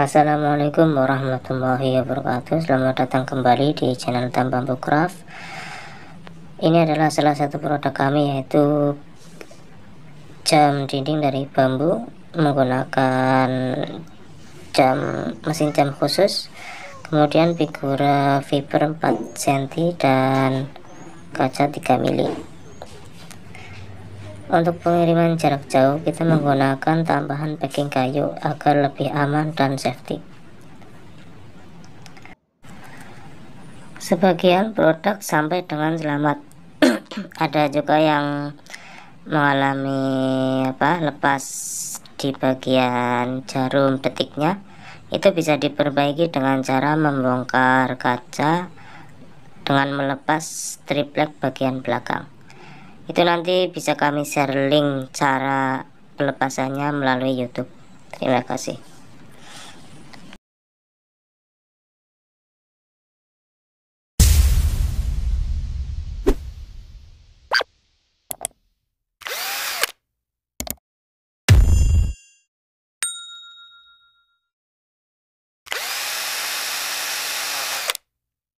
Assalamualaikum warahmatullahi wabarakatuh Selamat datang kembali di channel Tambang Bukraf Ini adalah salah satu produk kami yaitu Jam dinding dari bambu Menggunakan jam mesin jam khusus Kemudian figura fiber 4 cm dan kaca 3 mili untuk pengiriman jarak jauh, kita menggunakan tambahan packing kayu agar lebih aman dan safety. Sebagian produk sampai dengan selamat. Ada juga yang mengalami apa lepas di bagian jarum detiknya. Itu bisa diperbaiki dengan cara membongkar kaca dengan melepas triplek bagian belakang itu nanti bisa kami share link cara pelepasannya melalui YouTube terima kasih